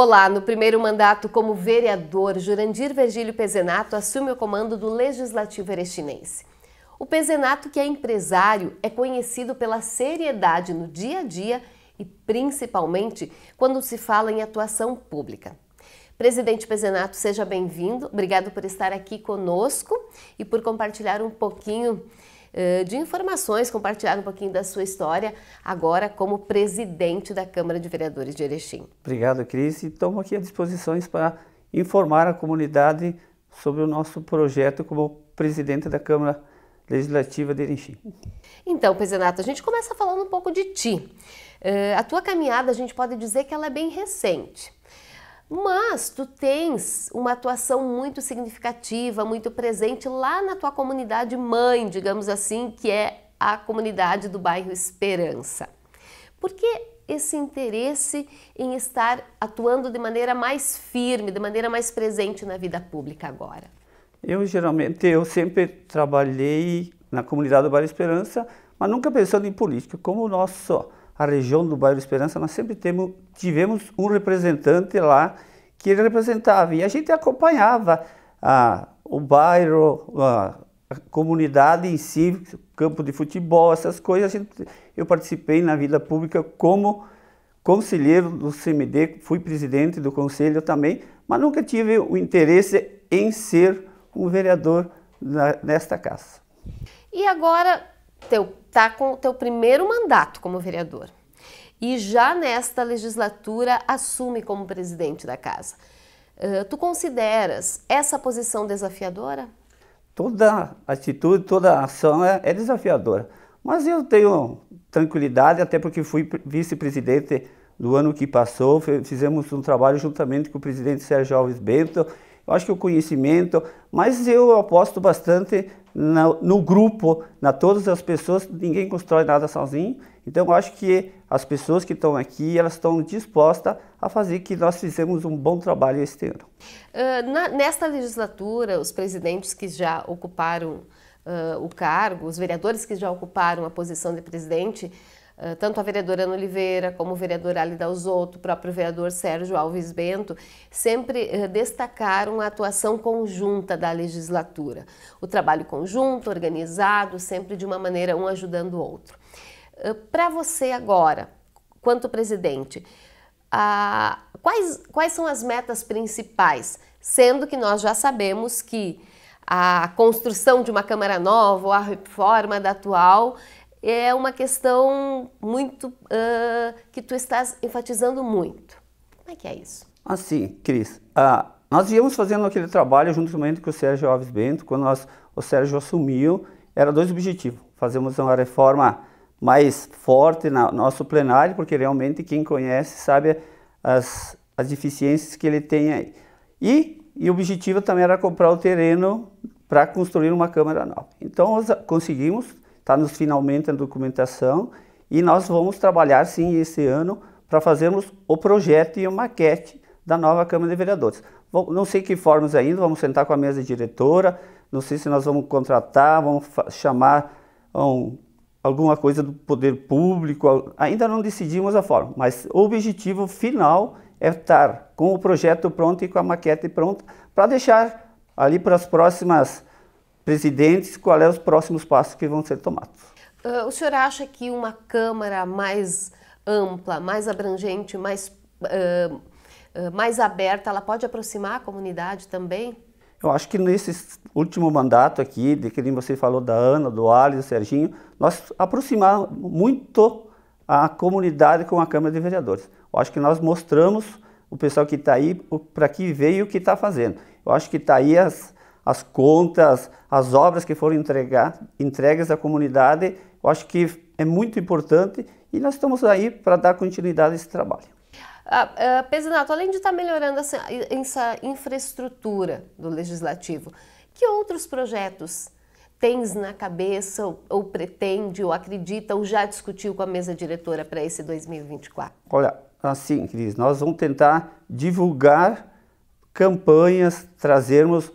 Olá, no primeiro mandato como vereador, Jurandir Virgílio Pezenato assume o comando do Legislativo Erechinense. O Pezenato, que é empresário, é conhecido pela seriedade no dia a dia e principalmente quando se fala em atuação pública. Presidente Pezenato, seja bem-vindo. Obrigado por estar aqui conosco e por compartilhar um pouquinho eh, de informações, compartilhar um pouquinho da sua história agora como presidente da Câmara de Vereadores de Erechim. Obrigado, Cris. E estamos aqui à disposição para informar a comunidade sobre o nosso projeto como presidente da Câmara Legislativa de Erechim. Então, Pezenato, a gente começa falando um pouco de ti. Eh, a tua caminhada, a gente pode dizer que ela é bem recente mas tu tens uma atuação muito significativa, muito presente lá na tua comunidade mãe, digamos assim, que é a comunidade do bairro Esperança. Por que esse interesse em estar atuando de maneira mais firme, de maneira mais presente na vida pública agora? Eu geralmente, eu sempre trabalhei na comunidade do Bairro Esperança, mas nunca pensando em política. Como o nosso a região do bairro Esperança, nós sempre temos, tivemos um representante lá que ele representava. E a gente acompanhava ah, o bairro, a comunidade em si, campo de futebol, essas coisas. Gente, eu participei na vida pública como conselheiro do CMD, fui presidente do conselho também, mas nunca tive o interesse em ser um vereador na, nesta casa. E agora, teu, tá com teu primeiro mandato como vereador e já nesta legislatura assume como presidente da casa. Uh, tu consideras essa posição desafiadora? Toda atitude, toda ação é, é desafiadora. Mas eu tenho tranquilidade, até porque fui vice-presidente do ano que passou, fizemos um trabalho juntamente com o presidente Sérgio Alves Bento. Eu acho que o conhecimento, mas eu aposto bastante no, no grupo, na todas as pessoas, ninguém constrói nada sozinho. Então eu acho que as pessoas que estão aqui, elas estão dispostas a fazer que nós fizemos um bom trabalho este ano. Uh, na, nesta legislatura, os presidentes que já ocuparam uh, o cargo, os vereadores que já ocuparam a posição de presidente, ah, tanto a vereadora Ana Oliveira como o vereador Alida Osoto, o próprio vereador Sérgio Alves Bento, sempre ah, destacaram a atuação conjunta da legislatura. O trabalho conjunto, organizado, sempre de uma maneira um ajudando o outro. Ah, Para você agora, quanto presidente, a, quais, quais são as metas principais? Sendo que nós já sabemos que a construção de uma Câmara nova ou a reforma da atual é uma questão muito uh, que tu estás enfatizando muito. Como é que é isso? Assim, Cris, uh, nós íamos fazendo aquele trabalho juntamente com o Sérgio Alves Bento, quando nós, o Sérgio assumiu, era dois objetivos, Fazemos uma reforma mais forte no nosso plenário, porque realmente quem conhece sabe as, as deficiências que ele tem aí. E, e o objetivo também era comprar o terreno para construir uma Câmara nova. Então, conseguimos está nos finalmente a documentação e nós vamos trabalhar sim esse ano para fazermos o projeto e a maquete da nova Câmara de Vereadores. Bom, não sei que formas ainda, vamos sentar com a mesa diretora, não sei se nós vamos contratar, vamos chamar um, alguma coisa do poder público, ainda não decidimos a forma, mas o objetivo final é estar com o projeto pronto e com a maquete pronta para deixar ali para as próximas presidentes, qual é os próximos passos que vão ser tomados. Uh, o senhor acha que uma Câmara mais ampla, mais abrangente, mais, uh, uh, mais aberta, ela pode aproximar a comunidade também? Eu acho que nesse último mandato aqui, de que você falou da Ana, do Alisson, do Serginho, nós aproximamos muito a comunidade com a Câmara de Vereadores. Eu acho que nós mostramos o pessoal que está aí para que veio o que está fazendo. Eu acho que está aí as, as contas, as obras que foram entregar, entregues à comunidade. Eu acho que é muito importante e nós estamos aí para dar continuidade a esse trabalho. Ah, ah, Pesinato, além de estar melhorando essa, essa infraestrutura do Legislativo, que outros projetos tens na cabeça ou, ou, pretende ou acredita ou já discutiu com a mesa diretora para esse 2024? Olha, assim, Cris, nós vamos tentar divulgar campanhas, trazermos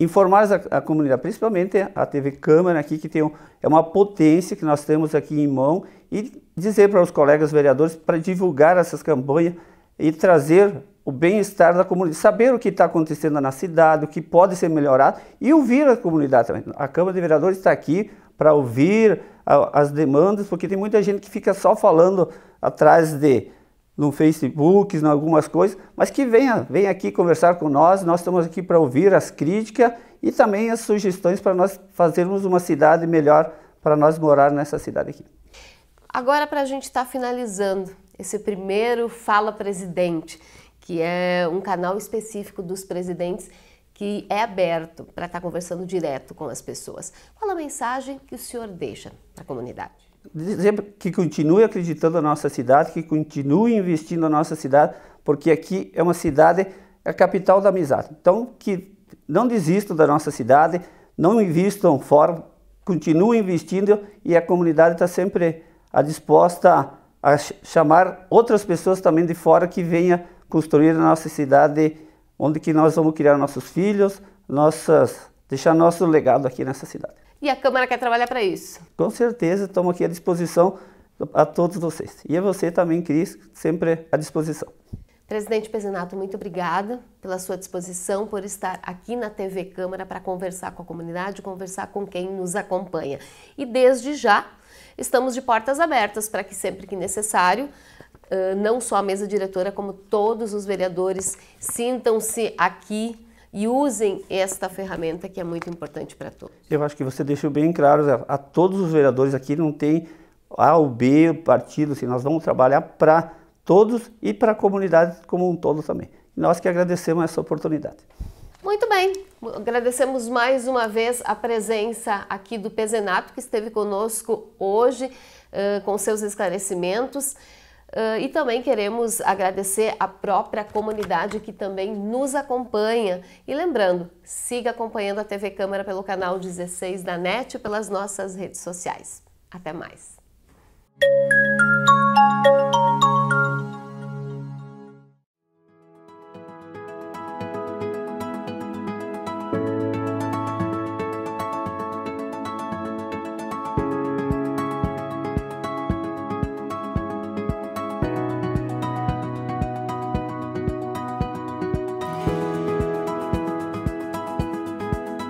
informar a, a, comunidade, principalmente a TV Câmara aqui, que tem um, é uma potência que nós temos aqui em mão, e dizer para os colegas vereadores para divulgar essas campanhas e trazer o bem-estar da comunidade, saber o que está acontecendo na cidade, o que pode ser melhorado e ouvir a comunidade também. A Câmara de Vereadores está aqui para ouvir a, as demandas, porque tem muita gente que fica só falando atrás de no Facebook, em algumas coisas, mas que venha, venha aqui conversar com nós. Nós estamos aqui para ouvir as críticas e também as sugestões para nós fazermos uma cidade melhor para nós morar nessa cidade aqui. Agora, para a gente estar tá finalizando esse primeiro Fala Presidente, que é um canal específico dos presidentes que é aberto para estar tá conversando direto com as pessoas. Qual a mensagem que o senhor deixa para a comunidade? dizer que continue acreditando na nossa cidade, que continue investindo na nossa cidade, porque aqui é uma cidade, é a capital da amizade. Então, que não desistam da nossa cidade, não investam fora, continuem investindo e a comunidade está sempre a disposta a chamar outras pessoas também de fora que venha construir a nossa cidade, onde que nós vamos criar nossos filhos, nossas, deixar nosso legado aqui nessa cidade. E a Câmara quer trabalhar para isso. Com certeza, estamos aqui à disposição a todos vocês. E a você também, Cris, sempre à disposição. Presidente Pezenato, muito obrigada pela sua disposição, por estar aqui na TV Câmara para conversar com a comunidade, conversar com quem nos acompanha. E desde já, estamos de portas abertas para que sempre que necessário, não só a mesa diretora, como todos os vereadores sintam-se aqui e usem esta ferramenta que é muito importante para todos. Eu acho que você deixou bem claro Zé, a todos os vereadores aqui, não tem A ou B partido, assim, nós vamos trabalhar para todos e para a comunidade como um todo também. Nós que agradecemos essa oportunidade. Muito bem, agradecemos mais uma vez a presença aqui do Pezenato, que esteve conosco hoje uh, com seus esclarecimentos. Uh, e também queremos agradecer a própria comunidade que também nos acompanha. E lembrando, siga acompanhando a TV Câmara pelo canal 16 da NET e pelas nossas redes sociais. Até mais!